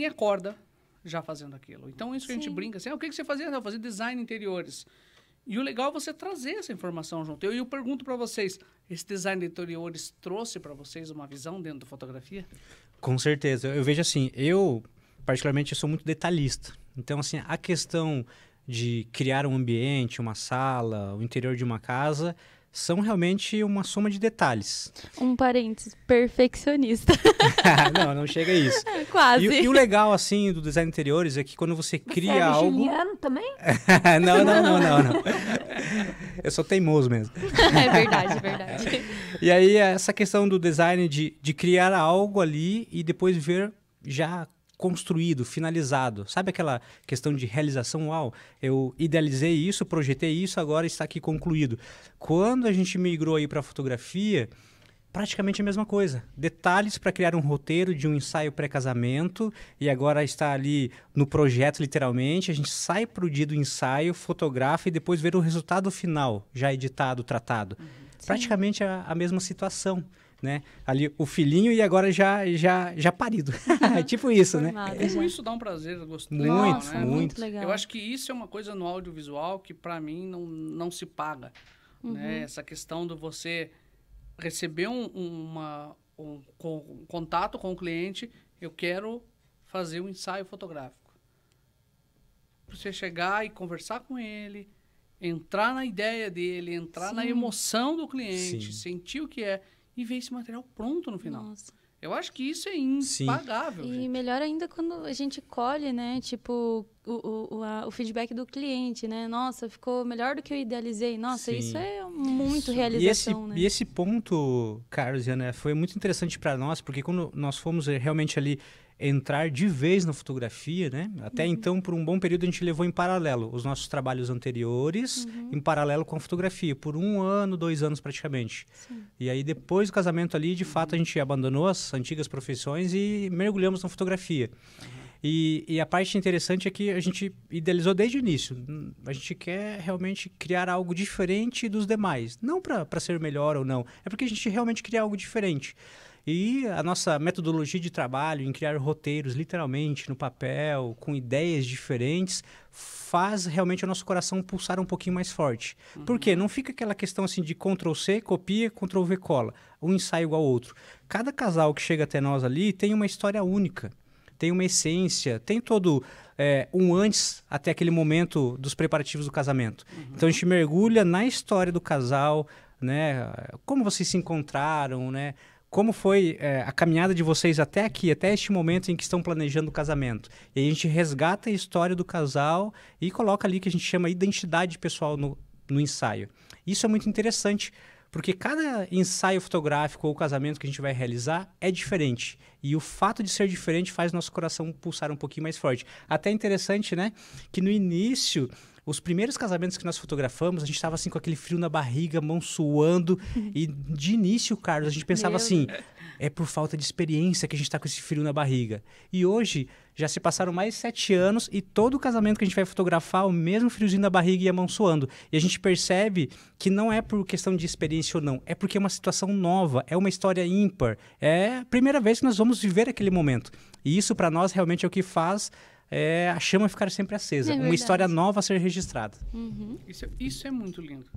ninguém acorda já fazendo aquilo. Então, isso que a gente brinca assim, ah, o que, você fazia? fazer design interiores. E o legal é você trazer essa informação junto. Eu, eu pergunto para vocês, esse design interiores trouxe para vocês uma visão dentro da fotografia? Com certeza. Eu vejo assim, eu particularmente eu sou muito detalhista. Então, assim, a questão de criar um ambiente, uma sala, o interior de uma casa, são realmente uma soma de detalhes. Um parênteses, perfeccionista. não, não chega a isso. Quase. E, e, o legal, assim, do design de interiores é que quando você cria você é algo. também? não, não, não, não, não. Eu sou teimoso mesmo. é verdade, é verdade. e aí, essa questão do design de, de criar algo ali e depois ver já construído, finalizado. Sabe aquela questão de realização? Uau, eu idealizei isso, projetei isso, agora está aqui concluído. Quando a gente migrou aí para fotografia, praticamente a mesma coisa. Detalhes para criar um roteiro de um ensaio pré-casamento e agora está ali no projeto, literalmente. A gente sai para o dia do ensaio, fotografa e depois vê o resultado final, já editado, tratado. Uhum. Praticamente a, a, mesma situação. Né? Ali o filhinho e agora já já já parido. é tipo isso, né? Formado, né? isso dá um prazer gostoso. Muito, né? muito, muito legal. Eu acho que isso é uma coisa no audiovisual que para mim não, não se paga. Né? Uhum. Né? Essa questão do você receber um, uma, um, um contato com o cliente, eu quero fazer um ensaio fotográfico. Você chegar e conversar com ele, entrar na ideia dele, entrar Sim. na emoção do cliente, Sim. sentir o que é e ver esse material pronto no final. Nossa. Eu acho que isso é impagável. E melhor ainda quando a gente colhe, né? Tipo, o, o, a, o, feedback do cliente, né? Nossa, ficou melhor do que eu idealizei. Nossa, Sim. isso é muito isso. realização, e esse, né? E esse ponto, Carlos e Ana, foi muito interessante para nós, porque quando nós fomos eh, realmente ali entrar de vez na fotografia, né? Até uhum. então, por um bom período, a gente levou em paralelo os nossos trabalhos anteriores, uhum. em paralelo com a fotografia, por um ano, dois anos praticamente. Sim. E aí, depois do casamento ali, de fato, a uhum. gente abandonou as antigas profissões e mergulhamos na fotografia. Uhum. E, e, a parte interessante é que a gente idealizou desde o início. A gente quer realmente criar algo diferente dos demais. Não para ser melhor ou não, é porque a gente realmente cria algo diferente. E a nossa metodologia de trabalho em criar roteiros, literalmente, no papel, com ideias diferentes, faz realmente o nosso coração pulsar um pouquinho mais forte. Uhum. Por quê? Não fica aquela questão assim de Ctrl C, copia, Ctrl V, cola. Um ensaio igual ao outro. Cada casal que chega até nós ali tem uma história única tem uma essência, tem todo é, um antes até aquele momento dos preparativos do casamento. Uhum. Então a gente mergulha na história do casal, né? Como vocês se encontraram, né? Como foi é, a caminhada de vocês até aqui, até este momento em que estão planejando o casamento? E a gente resgata a história do casal e coloca ali que a gente chama identidade pessoal no, no ensaio. Isso é muito interessante, porque cada ensaio fotográfico ou casamento que a gente vai realizar é diferente. E o fato de ser diferente faz nosso coração pulsar um pouquinho mais forte. Até é interessante, né? Que no início os primeiros casamentos que nós fotografamos, a gente estava assim com aquele frio na barriga, mão suando. e de início, Carlos, a gente pensava Meu assim: é por falta de experiência que a gente está com esse frio na barriga. E hoje já se passaram mais sete anos e todo casamento que a gente vai fotografar, o mesmo friozinho na barriga e a mão suando. E a gente percebe que não é por questão de experiência ou não, é porque é uma situação nova, é uma história ímpar, é a primeira vez que nós vamos viver aquele momento. E isso para nós realmente é o que faz é, a chama ficar sempre acesa, é uma história nova a ser registrada. Uhum. Isso, é, isso é muito lindo.